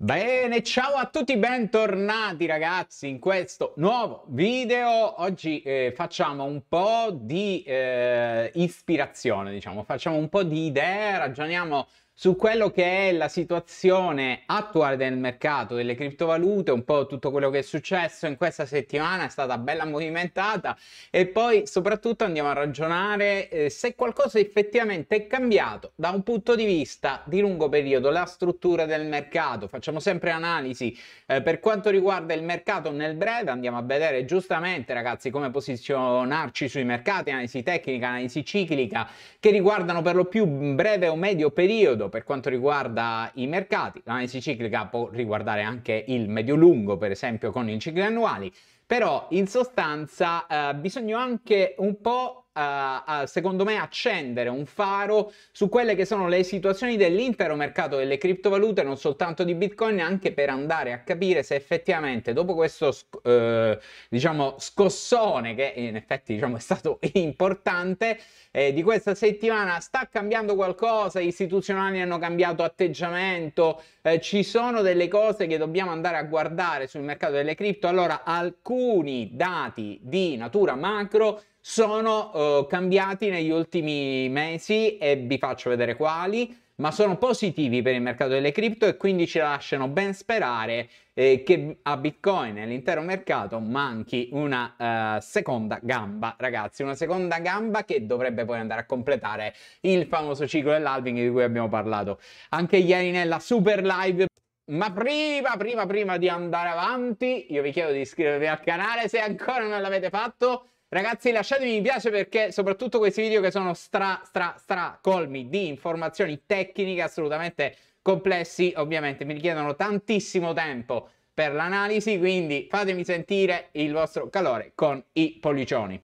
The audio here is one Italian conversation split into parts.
Bene, ciao a tutti, bentornati ragazzi in questo nuovo video. Oggi eh, facciamo un po' di eh, ispirazione, diciamo, facciamo un po' di idee, ragioniamo su quello che è la situazione attuale del mercato delle criptovalute, un po' tutto quello che è successo in questa settimana, è stata bella movimentata e poi soprattutto andiamo a ragionare eh, se qualcosa effettivamente è cambiato da un punto di vista di lungo periodo, la struttura del mercato, facciamo sempre analisi eh, per quanto riguarda il mercato nel breve, andiamo a vedere giustamente ragazzi come posizionarci sui mercati, analisi tecnica, analisi ciclica che riguardano per lo più breve o medio periodo per quanto riguarda i mercati. L'analisi ciclica può riguardare anche il medio-lungo, per esempio con i cicli annuali, però in sostanza eh, bisogna anche un po' a, a, secondo me, accendere un faro su quelle che sono le situazioni dell'intero mercato delle criptovalute, non soltanto di Bitcoin, anche per andare a capire se effettivamente dopo questo, eh, diciamo, scossone, che in effetti, diciamo, è stato importante, eh, di questa settimana sta cambiando qualcosa, gli istituzionali hanno cambiato atteggiamento, eh, ci sono delle cose che dobbiamo andare a guardare sul mercato delle cripto. Allora, alcuni dati di natura macro sono eh, cambiati negli ultimi mesi e vi faccio vedere quali ma sono positivi per il mercato delle cripto e quindi ci lasciano ben sperare eh, che a Bitcoin e all'intero mercato manchi una uh, seconda gamba, ragazzi, una seconda gamba che dovrebbe poi andare a completare il famoso ciclo dell'alving di cui abbiamo parlato anche ieri nella super live. Ma prima, prima, prima di andare avanti, io vi chiedo di iscrivervi al canale se ancora non l'avete fatto Ragazzi lasciatemi mi piace perché soprattutto questi video che sono stra stra stra colmi di informazioni tecniche assolutamente complessi ovviamente mi richiedono tantissimo tempo per l'analisi quindi fatemi sentire il vostro calore con i pollicioni.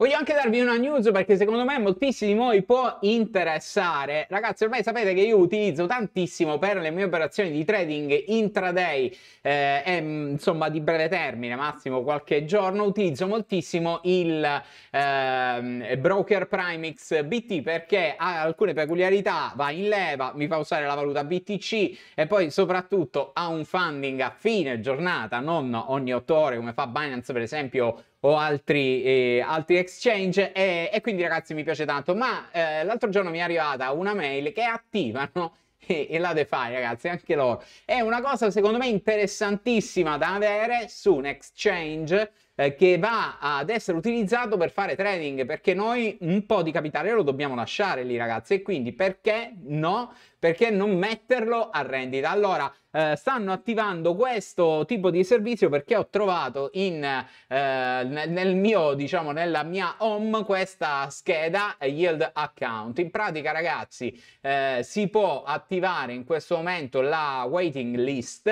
Voglio anche darvi una news perché secondo me moltissimi di voi può interessare. Ragazzi, ormai sapete che io utilizzo tantissimo per le mie operazioni di trading intraday eh, e mm, insomma di breve termine, massimo qualche giorno, utilizzo moltissimo il eh, broker Primex BT perché ha alcune peculiarità, va in leva, mi fa usare la valuta BTC e poi soprattutto ha un funding a fine giornata, non ogni 8 ore come fa Binance per esempio o altri, eh, altri exchange e, e, quindi ragazzi mi piace tanto ma eh, l'altro giorno mi è arrivata una mail che attivano e, e la DeFi ragazzi anche loro è una cosa secondo me interessantissima da avere su un exchange eh, che va ad essere utilizzato per fare trading perché noi un po' di capitale lo dobbiamo lasciare lì ragazzi e quindi perché no perché non metterlo a rendita? Allora, eh, stanno attivando questo tipo di servizio perché ho trovato in, eh, nel mio, diciamo, nella mia home questa scheda yield account. In pratica, ragazzi, eh, si può attivare in questo momento la waiting list.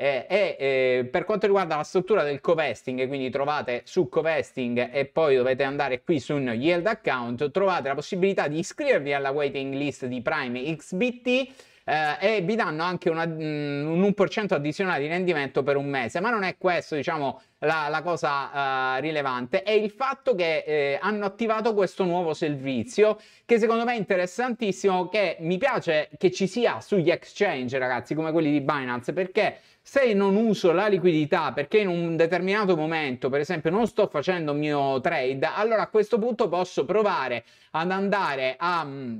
Eh, e, e eh, per quanto riguarda la struttura del covesting, quindi trovate su covesting e poi dovete andare qui su un yield account, trovate la possibilità di iscrivervi alla waiting list di Prime XBT NFT eh, e vi danno anche una, mm, un 1% addizionale di rendimento per un mese, ma non è questo, diciamo, la, la cosa eh, rilevante, è il fatto che eh, hanno attivato questo nuovo servizio che secondo me è interessantissimo, che mi piace che ci sia sugli exchange, ragazzi, come quelli di Binance, perché se non uso la liquidità perché in un determinato momento, per esempio, non sto facendo il mio trade, allora a questo punto posso provare ad andare a mm,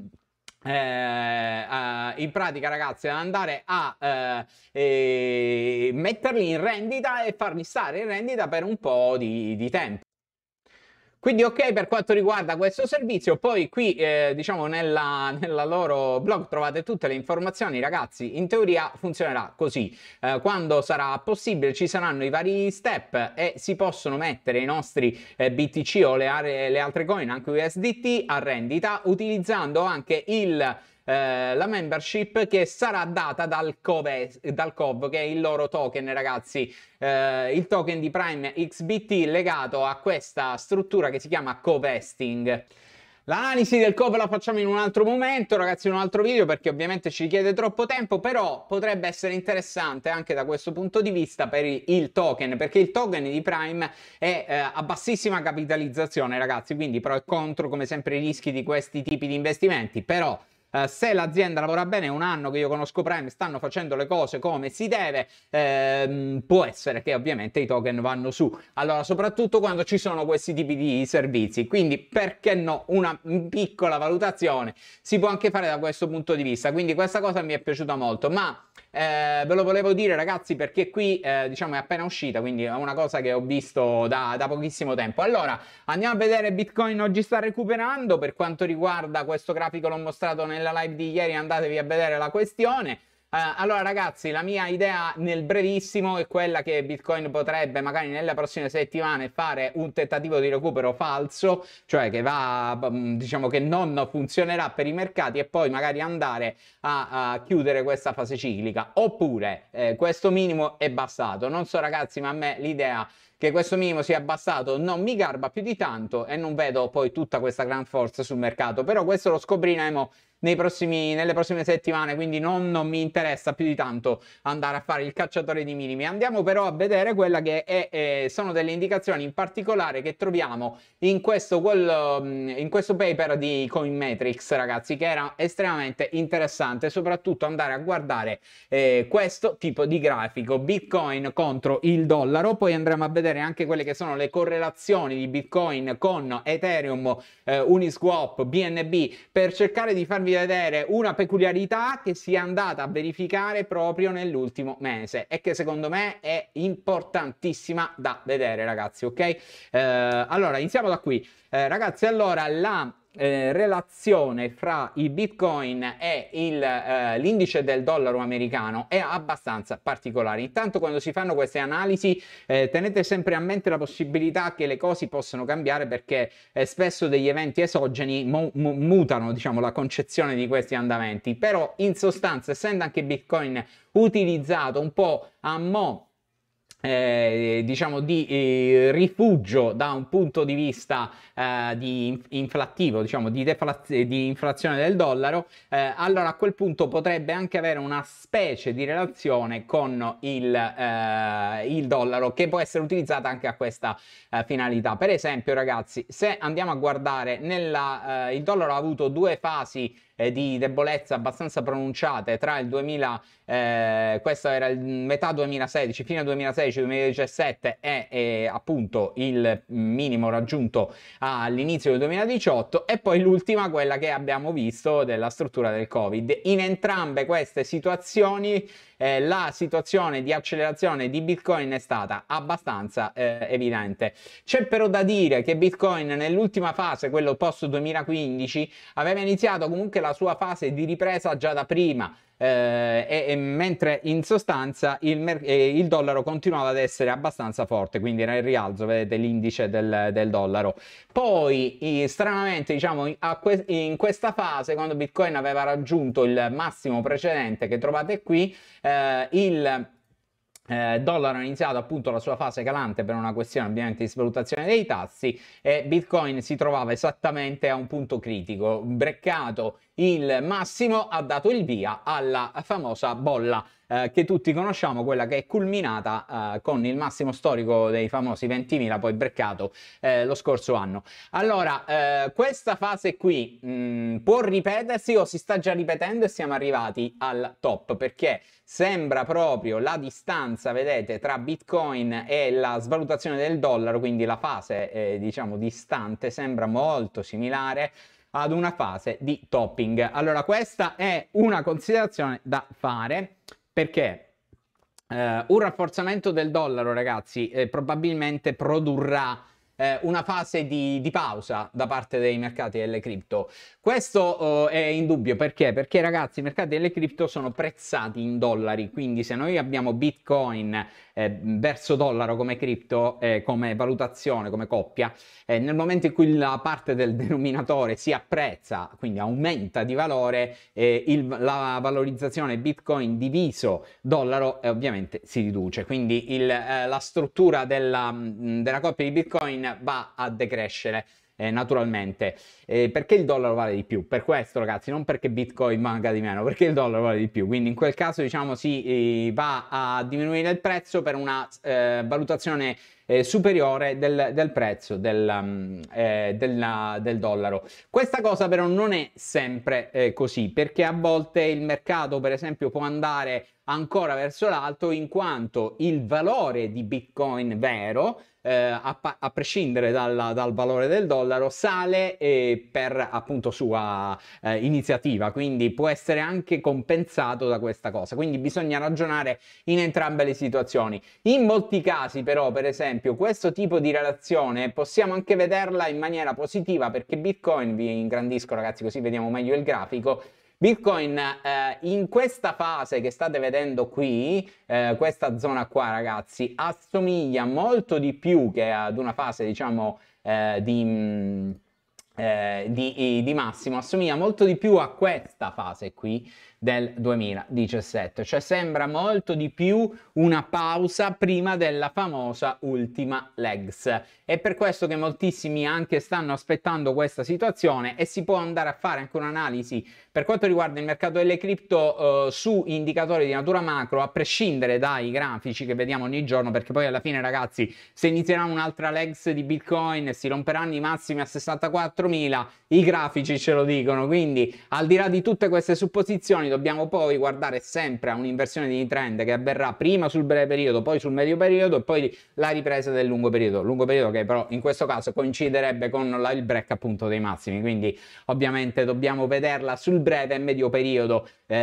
eh, eh, in pratica ragazzi andare a eh, eh, metterli in rendita e farli stare in rendita per un po' di, di tempo quindi ok per quanto riguarda questo servizio, poi qui eh, diciamo nella, nella, loro blog trovate tutte le informazioni ragazzi, in teoria funzionerà così, eh, quando sarà possibile ci saranno i vari step e si possono mettere i nostri eh, BTC o le, le altre coin, anche USDT, a rendita utilizzando anche il eh, la membership che sarà data dal COV, dal COV che è il loro token ragazzi, eh, il token di Prime XBT legato a questa struttura che si chiama Covesting L'analisi del COV la facciamo in un altro momento, ragazzi, in un altro video perché ovviamente ci richiede troppo tempo, però potrebbe essere interessante anche da questo punto di vista per il token, perché il token di Prime è eh, a bassissima capitalizzazione, ragazzi, quindi però e contro come sempre i rischi di questi tipi di investimenti, però eh, se l'azienda lavora bene, è un anno che io conosco Prime, stanno facendo le cose come si deve, ehm, può essere che ovviamente i token vanno su. Allora, soprattutto quando ci sono questi tipi di servizi, quindi perché no, una piccola valutazione si può anche fare da questo punto di vista. Quindi questa cosa mi è piaciuta molto, ma eh, ve lo volevo dire ragazzi perché qui eh, diciamo è appena uscita, quindi è una cosa che ho visto da, da pochissimo tempo. Allora, andiamo a vedere Bitcoin oggi sta recuperando per quanto riguarda questo grafico l'ho mostrato nel nella live di ieri, andatevi a vedere la questione. Uh, allora ragazzi, la mia idea nel brevissimo è quella che Bitcoin potrebbe magari nelle prossime settimane fare un tentativo di recupero falso, cioè che va, mm, diciamo che non funzionerà per i mercati e poi magari andare a, a chiudere questa fase ciclica. Oppure eh, questo minimo è bastato. Non so ragazzi, ma a me l'idea che questo minimo sia abbassato non mi garba più di tanto e non vedo poi tutta questa gran forza sul mercato, però questo lo scopriremo nei prossimi, nelle prossime settimane, quindi non, non, mi interessa più di tanto andare a fare il cacciatore di minimi. Andiamo però a vedere quella che è, eh, sono delle indicazioni in particolare che troviamo in questo, quello, mm, in questo paper di Coinmetrics, ragazzi, che era estremamente interessante, soprattutto andare a guardare eh, questo tipo di grafico, Bitcoin contro il dollaro, poi andremo a vedere anche quelle che sono le correlazioni di Bitcoin con Ethereum, eh, Uniswap, BNB, per cercare di farvi di vedere una peculiarità che si è andata a verificare proprio nell'ultimo mese e che secondo me è importantissima da vedere ragazzi ok eh, allora iniziamo da qui eh, ragazzi allora la eh, relazione fra i bitcoin e il, eh, l'indice del dollaro americano è abbastanza particolare. Intanto quando si fanno queste analisi eh, tenete sempre a mente la possibilità che le cose possano cambiare perché eh, spesso degli eventi esogeni mu- mu- mutano diciamo, la concezione di questi andamenti. Però in sostanza essendo anche bitcoin utilizzato un po' a mo' eh, diciamo di eh, rifugio da un punto di vista eh, di inflattivo, diciamo di, deflaz- di inflazione del dollaro, eh, allora a quel punto potrebbe anche avere una specie di relazione con il, eh, il dollaro che può essere utilizzata anche a questa eh, finalità. Per esempio, ragazzi, se andiamo a guardare nella, il dollaro ha avuto due fasi eh, di debolezza abbastanza pronunciate tra il 2000, eh, questa era il metà 2016, fine 2016-2017 e, e appunto il minimo raggiunto all'inizio del 2018 e poi l'ultima, quella che abbiamo visto della struttura del Covid. In entrambe queste situazioni eh, la situazione di accelerazione di Bitcoin è stata abbastanza eh, evidente. C'è però da dire che Bitcoin nell'ultima fase, quello post 2015, aveva iniziato comunque la sua fase di ripresa già da prima eh, e, e, mentre in sostanza il, mer- eh, il, dollaro continuava ad essere abbastanza forte, quindi era in rialzo, vedete l'indice del, del dollaro. Poi, stranamente, diciamo, que- in questa fase, quando Bitcoin aveva raggiunto il massimo precedente che trovate qui, eh, il eh, dollaro ha iniziato appunto la sua fase calante per una questione ovviamente di svalutazione dei tassi e Bitcoin si trovava esattamente a un punto critico, breccato il massimo ha dato il via alla famosa bolla eh, che tutti conosciamo, quella che è culminata eh, con il massimo storico dei famosi 20.000 poi breccato eh, lo scorso anno. Allora, eh, questa fase qui mh, mm, può ripetersi o si sta già ripetendo e siamo arrivati al top perché sembra proprio la distanza, vedete, tra Bitcoin e la svalutazione del dollaro, quindi la fase eh, diciamo distante sembra molto similare ad una fase di topping. Allora questa è una considerazione da fare perché? Eh, un rafforzamento del dollaro, ragazzi, eh, probabilmente produrrà eh, una fase di, di, pausa da parte dei mercati delle cripto. Questo eh, è in dubbio perché? Perché ragazzi i mercati delle cripto sono prezzati in dollari, quindi se noi abbiamo Bitcoin eh, verso dollaro come cripto, eh, come valutazione, come coppia, eh, nel momento in cui la parte del denominatore si apprezza, quindi aumenta di valore, eh, il, la valorizzazione bitcoin diviso dollaro eh, ovviamente si riduce, quindi il, eh, la struttura della, mm, della coppia di bitcoin va a decrescere eh, naturalmente. Eh, perché il dollaro vale di più? Per questo ragazzi, non perché Bitcoin manca di meno, perché il dollaro vale di più. Quindi in quel caso diciamo si eh, va a diminuire il prezzo per una eh, valutazione eh, superiore del, del prezzo del, mm, eh, della, del, dollaro. Questa cosa però non è sempre eh, così perché a volte il mercato per esempio può andare ancora verso l'alto in quanto il valore di Bitcoin vero eh, a, a, prescindere dal, dal, valore del dollaro, sale eh, per appunto sua eh, iniziativa, quindi può essere anche compensato da questa cosa. Quindi bisogna ragionare in entrambe le situazioni. In molti casi, però, per esempio, esempio, questo tipo di relazione possiamo anche vederla in maniera positiva perché Bitcoin, vi ingrandisco ragazzi così vediamo meglio il grafico, Bitcoin eh, in questa fase che state vedendo qui, eh, questa zona qua ragazzi, assomiglia molto di più che ad una fase diciamo eh, di, mm, eh, di, di massimo, assomiglia molto di più a questa fase qui del 2017, cioè sembra molto di più una pausa prima della famosa ultima legs. È per questo che moltissimi anche stanno aspettando questa situazione e si può andare a fare anche un'analisi per quanto riguarda il mercato delle cripto eh, su indicatori di natura macro, a prescindere dai grafici che vediamo ogni giorno, perché poi alla fine ragazzi, se inizierà un'altra legs di Bitcoin e si romperanno i massimi a 64.000, i grafici ce lo dicono, quindi al di là di tutte queste supposizioni dobbiamo poi guardare sempre a un'inversione di trend che avverrà prima sul breve periodo, poi sul medio periodo e poi la ripresa del lungo periodo. Lungo periodo che però in questo caso coinciderebbe con la, il break appunto dei massimi, quindi ovviamente dobbiamo vederla sul breve e medio periodo eh,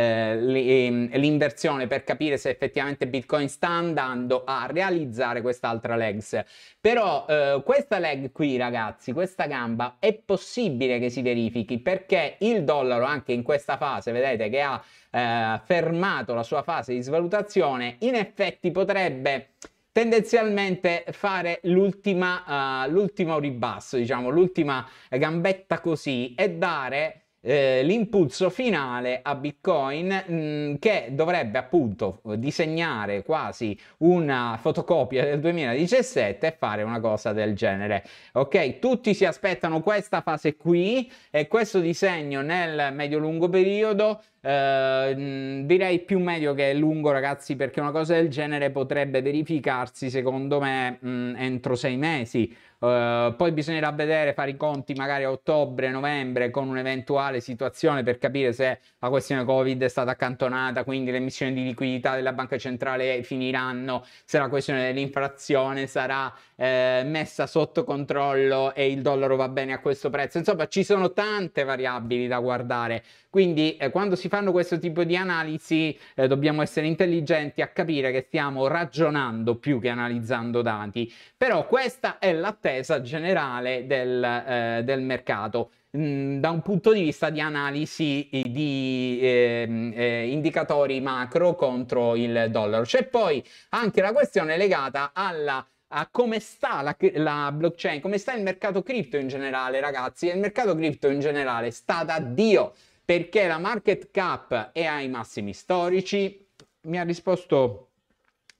ehm, l'inversione per capire se effettivamente Bitcoin sta andando a realizzare quest'altra legs. Però eh, questa leg qui ragazzi, questa gamba è possibile che si verifichi perché il dollaro anche in questa fase, vedete che ha eh, fermato la sua fase di svalutazione, in effetti potrebbe tendenzialmente fare l'ultima, uh, l'ultimo ribasso, diciamo l'ultima gambetta così e dare eh, l'impulso finale a Bitcoin mh, mm, che dovrebbe appunto disegnare quasi una fotocopia del 2017 e fare una cosa del genere. Ok, tutti si aspettano questa fase qui e questo disegno nel medio-lungo periodo. Uh, direi più medio che lungo, ragazzi, perché una cosa del genere potrebbe verificarsi, secondo me, mh, mm, entro sei mesi Uh, poi bisognerà vedere, fare i conti magari a ottobre, novembre con un'eventuale situazione per capire se la questione Covid è stata accantonata, quindi le emissioni di liquidità della banca centrale finiranno, se la questione dell'inflazione sarà eh, messa sotto controllo e il dollaro va bene a questo prezzo. Insomma, ci sono tante variabili da guardare. Quindi eh, quando si fanno questo tipo di analisi eh, dobbiamo essere intelligenti a capire che stiamo ragionando più che analizzando dati. Però questa è l'attesa generale del, eh, del mercato mm, da un punto di vista di analisi di eh, eh, indicatori macro contro il dollaro. C'è poi anche la questione legata alla a come sta la, la, blockchain, come sta il mercato cripto in generale, ragazzi. il mercato cripto in generale sta da Dio perché la market cap è ai massimi storici. Mi ha risposto,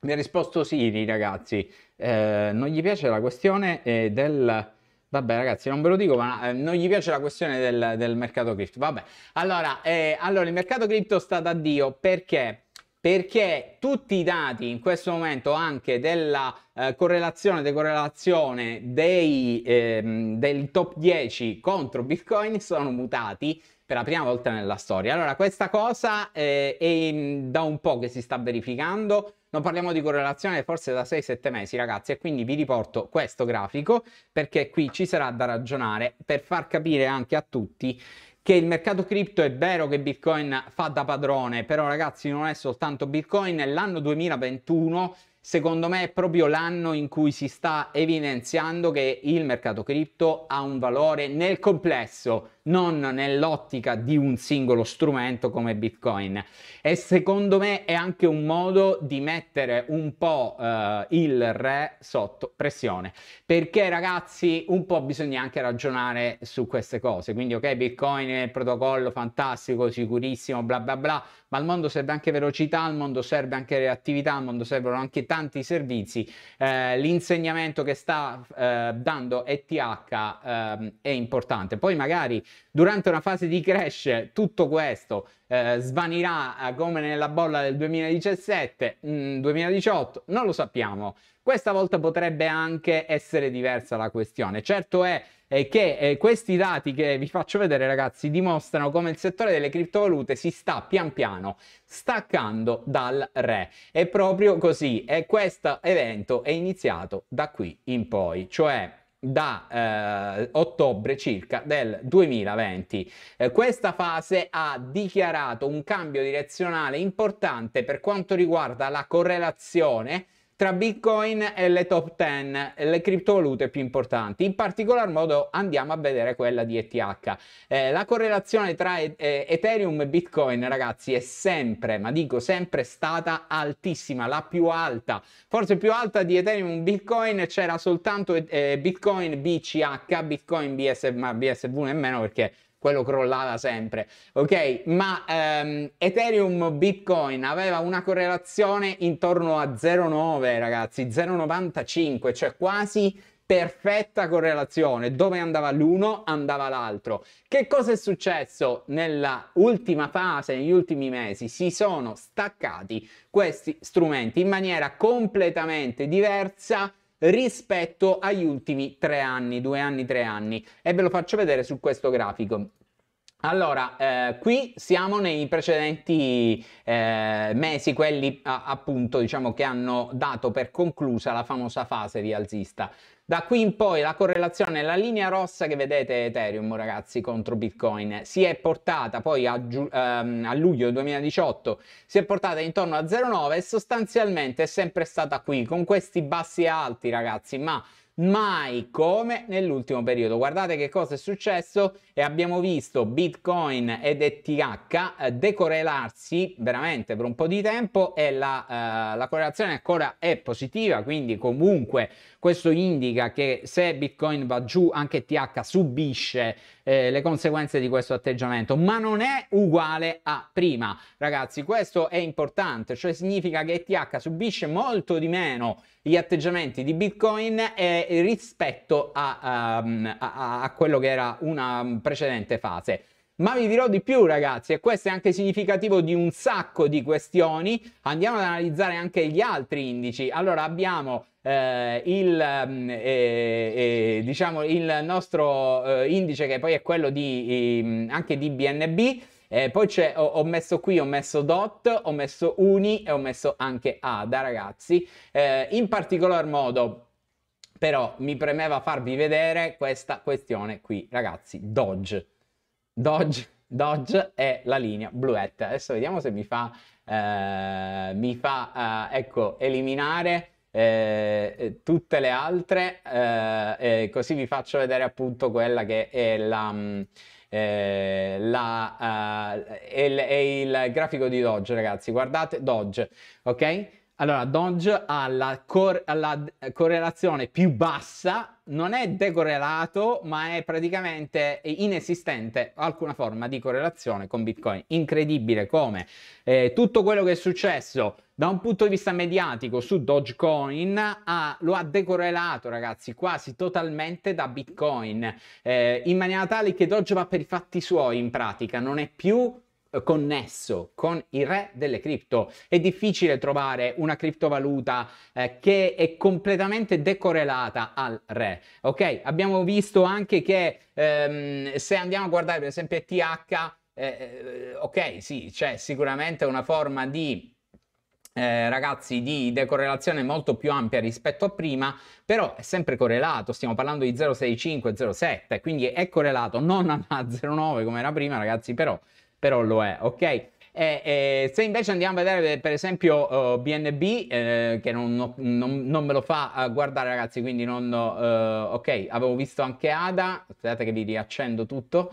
mi ha risposto Siri, ragazzi. Eh, non gli piace la questione eh, del. Vabbè ragazzi, non ve lo dico, ma eh, non gli piace la questione del, del mercato cripto. Vabbè, allora, eh, allora il mercato cripto sta da Dio perché perché tutti i dati in questo momento anche della eh, correlazione decorrelazione dei, ehm, del top 10 contro Bitcoin sono mutati per la prima volta nella storia. Allora questa cosa eh, è mm, da un po' che si sta verificando non parliamo di correlazione forse da 6-7 mesi ragazzi e quindi vi riporto questo grafico perché qui ci sarà da ragionare per far capire anche a tutti che il mercato cripto è vero che Bitcoin fa da padrone, però ragazzi non è soltanto Bitcoin, l'anno 2021 secondo me è proprio l'anno in cui si sta evidenziando che il mercato cripto ha un valore nel complesso non nell'ottica di un singolo strumento come Bitcoin. E secondo me è anche un modo di mettere un po' eh, il re sotto pressione, perché ragazzi un po' bisogna anche ragionare su queste cose. Quindi ok, Bitcoin è il protocollo fantastico, sicurissimo, bla bla bla, ma al mondo serve anche velocità, al mondo serve anche reattività, al mondo servono anche tanti servizi. Eh, l'insegnamento che sta eh, dando ETH ehm, è importante. Poi magari Durante una fase di crash tutto questo eh, svanirà eh, come nella bolla del 2017, mh, 2018, non lo sappiamo. Questa volta potrebbe anche essere diversa la questione. Certo è eh, che eh, questi dati che vi faccio vedere ragazzi dimostrano come il settore delle criptovalute si sta pian piano staccando dal re. È proprio così e questo evento è iniziato da qui in poi, cioè da eh, ottobre circa del 2020. Eh, questa fase ha dichiarato un cambio direzionale importante per quanto riguarda la correlazione tra Bitcoin e le top 10, le criptovalute più importanti. In particolar modo andiamo a vedere quella di ETH. Eh, la correlazione tra e- eh, Ethereum e Bitcoin, ragazzi, è sempre, ma dico sempre, stata altissima, la più alta. Forse più alta di Ethereum Bitcoin c'era soltanto eh, Bitcoin BCH, Bitcoin BSV, ma BSV nemmeno perché quello crollava sempre, ok? Ma ehm, Ethereum Bitcoin aveva una correlazione intorno a 0,9 ragazzi, 0,95, cioè quasi perfetta correlazione, dove andava l'uno andava l'altro. Che cosa è successo nella ultima fase, negli ultimi mesi? Si sono staccati questi strumenti in maniera completamente diversa rispetto agli ultimi tre anni, due anni, tre anni. E ve lo faccio vedere su questo grafico. Allora, eh, qui siamo nei precedenti eh, mesi, quelli a, appunto diciamo che hanno dato per conclusa la famosa fase rialzista. Da qui in poi la correlazione, la linea rossa che vedete Ethereum ragazzi contro Bitcoin si è portata poi a, giu- ehm, a luglio 2018, si è portata intorno a 0,9 e sostanzialmente è sempre stata qui con questi bassi e alti ragazzi, ma mai come nell'ultimo periodo. Guardate che cosa è successo e abbiamo visto Bitcoin ed ETH eh, decorrelarsi veramente per un po' di tempo e la, eh, la correlazione ancora è positiva, quindi comunque questo indica che se Bitcoin va giù anche ETH subisce eh, le conseguenze di questo atteggiamento, ma non è uguale a prima. Ragazzi, questo è importante, cioè significa che ETH subisce molto di meno gli atteggiamenti di Bitcoin e rispetto a, um, a, a quello che era una precedente fase. Ma vi dirò di più ragazzi, e questo è anche significativo di un sacco di questioni, andiamo ad analizzare anche gli altri indici. Allora abbiamo eh, il, ehm, eh, eh, diciamo, il, nostro eh, indice che poi è quello di, ehm, anche di BNB, eh, poi c'è, ho, ho, messo qui, ho messo DOT, ho messo UNI e ho messo anche ADA ragazzi. Eh, in particolar modo però mi premeva farvi vedere questa questione qui, ragazzi, Dodge. Dodge, Dodge è la linea bluette. Adesso vediamo se mi fa, eh, mi fa eh, ecco, eliminare eh, tutte le altre, eh, così vi faccio vedere appunto quella che è la... Mm, eh, la, uh, è, è, il grafico di Dodge, ragazzi. Guardate Dodge, ok? Allora, Doge ha la, cor- la correlazione più bassa, non è decorrelato, ma è praticamente inesistente alcuna forma di correlazione con Bitcoin. Incredibile come eh, tutto quello che è successo da un punto di vista mediatico su Dogecoin ha, lo ha decorrelato, ragazzi, quasi totalmente da Bitcoin, eh, in maniera tale che Doge va per i fatti suoi in pratica, non è più connesso con il re delle cripto. È difficile trovare una criptovaluta eh, che è completamente decorrelata al re. Ok? Abbiamo visto anche che ehm, se andiamo a guardare per esempio TH, eh, eh, ok, sì, c'è sicuramente una forma di eh, ragazzi di decorrelazione molto più ampia rispetto a prima, però è sempre correlato, stiamo parlando di 0,65, 0,7, quindi è correlato non a 0,9 come era prima, ragazzi, però però lo è, ok? E, e, se invece andiamo a vedere per esempio uh, eh, BNB, eh, che non, non, non, me lo fa eh, guardare ragazzi, quindi non... Uh, ok, avevo visto anche ADA, aspettate che vi riaccendo tutto,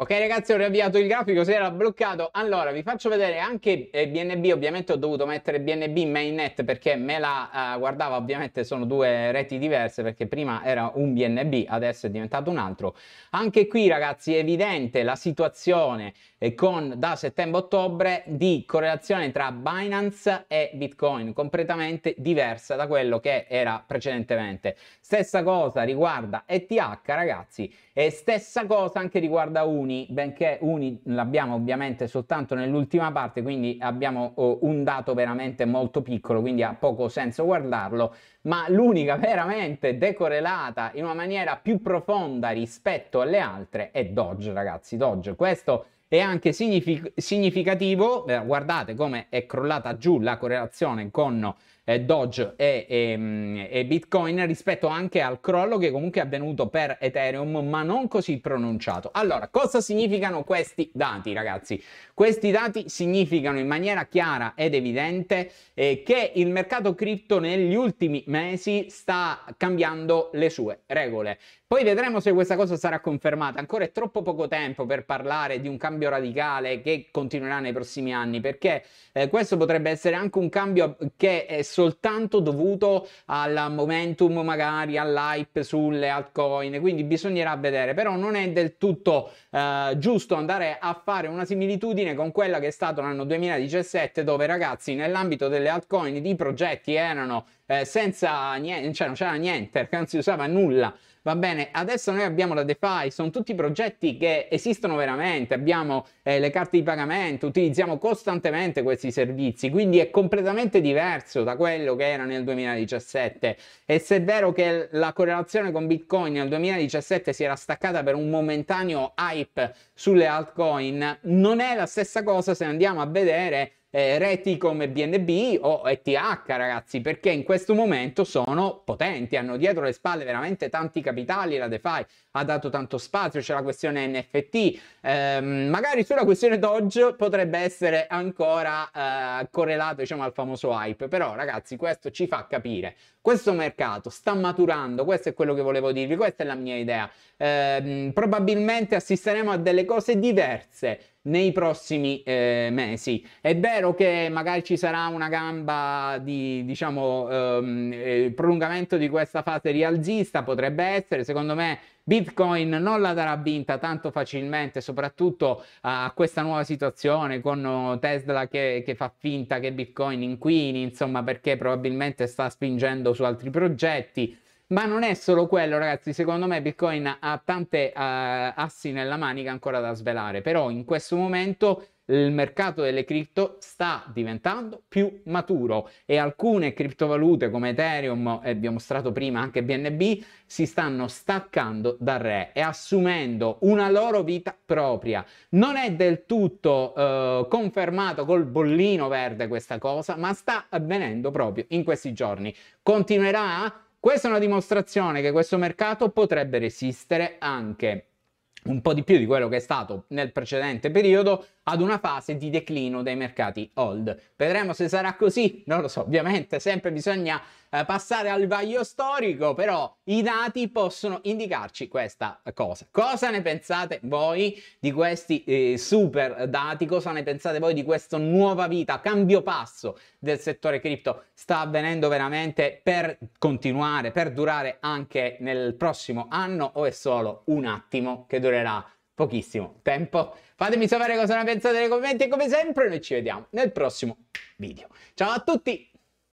Ok ragazzi ho riavviato il grafico, si era bloccato. Allora vi faccio vedere anche BNB, eh, ovviamente ho dovuto mettere BNB mainnet perché me la eh, guardava, ovviamente sono due reti diverse perché prima era un BNB, adesso è diventato un altro. Anche qui ragazzi è evidente la situazione eh, con da settembre-ottobre di correlazione tra Binance e Bitcoin, completamente diversa da quello che era precedentemente. Stessa cosa riguarda ETH ragazzi e stessa cosa anche riguarda UNI uni, benché uni l'abbiamo ovviamente soltanto nell'ultima parte, quindi abbiamo oh, un dato veramente molto piccolo, quindi ha poco senso guardarlo, ma l'unica veramente decorrelata in una maniera più profonda rispetto alle altre è Dodge, ragazzi, Dodge. Questo è anche signific- significativo, eh, guardate come è crollata giù la correlazione con eh, Doge e, e, mm, e, Bitcoin rispetto anche al crollo che comunque è avvenuto per Ethereum, ma non così pronunciato. Allora, cosa significano questi dati, ragazzi? Questi dati significano in maniera chiara ed evidente eh, che il mercato cripto negli ultimi mesi sta cambiando le sue regole. Poi vedremo se questa cosa sarà confermata. Ancora è troppo poco tempo per parlare di un cambio radicale che continuerà nei prossimi anni, perché eh, questo potrebbe essere anche un cambio che è eh, soltanto dovuto al momentum magari all'hype sulle altcoin quindi bisognerà vedere però non è del tutto eh, giusto andare a fare una similitudine con quella che è stato l'anno 2017 dove ragazzi nell'ambito delle altcoin di progetti erano eh, senza niente cioè non c'era niente perché non si usava nulla Va bene, adesso noi abbiamo la DeFi, sono tutti progetti che esistono veramente, abbiamo eh, le carte di pagamento, utilizziamo costantemente questi servizi, quindi è completamente diverso da quello che era nel 2017. E se è vero che la correlazione con Bitcoin nel 2017 si era staccata per un momentaneo hype sulle altcoin, non è la stessa cosa se andiamo a vedere eh, reti come BNB o ETH, ragazzi, perché in questo momento sono potenti, hanno dietro le spalle veramente tanti capitali, la DeFi ha dato tanto spazio, c'è la questione NFT, eh, magari sulla questione Doge potrebbe essere ancora eh, correlato diciamo al famoso hype, però ragazzi questo ci fa capire, questo mercato sta maturando, questo è quello che volevo dirvi, questa è la mia idea, ehm, probabilmente assisteremo a delle cose diverse nei prossimi eh, mesi. È vero che magari ci sarà una gamba di diciamo ehm, eh, prolungamento di questa fase rialzista, potrebbe essere, secondo me Bitcoin non la darà vinta tanto facilmente, soprattutto a questa nuova situazione con oh, Tesla che, che, fa finta che Bitcoin inquini, insomma, perché probabilmente sta spingendo su altri progetti. Ma non è solo quello, ragazzi. Secondo me Bitcoin ha tante uh, assi nella manica ancora da svelare. Però in questo momento il mercato delle cripto sta diventando più maturo e alcune criptovalute come Ethereum e vi ho mostrato prima anche BNB si stanno staccando dal re e assumendo una loro vita propria. Non è del tutto eh, confermato col bollino verde questa cosa, ma sta avvenendo proprio in questi giorni. Continuerà questa è una dimostrazione che questo mercato potrebbe resistere anche un po' di più di quello che è stato nel precedente periodo ad una fase di declino dei mercati old. Vedremo se sarà così, non lo so, ovviamente sempre bisogna eh, passare al vaglio storico, però i dati possono indicarci questa cosa. Cosa ne pensate voi di questi eh, super dati? Cosa ne pensate voi di questa nuova vita, cambio passo del settore cripto? Sta avvenendo veramente per continuare, per durare anche nel prossimo anno o è solo un attimo che durerà pochissimo tempo? Fatemi sapere cosa ne pensate nei commenti e come sempre noi ci vediamo nel prossimo video. Ciao a tutti!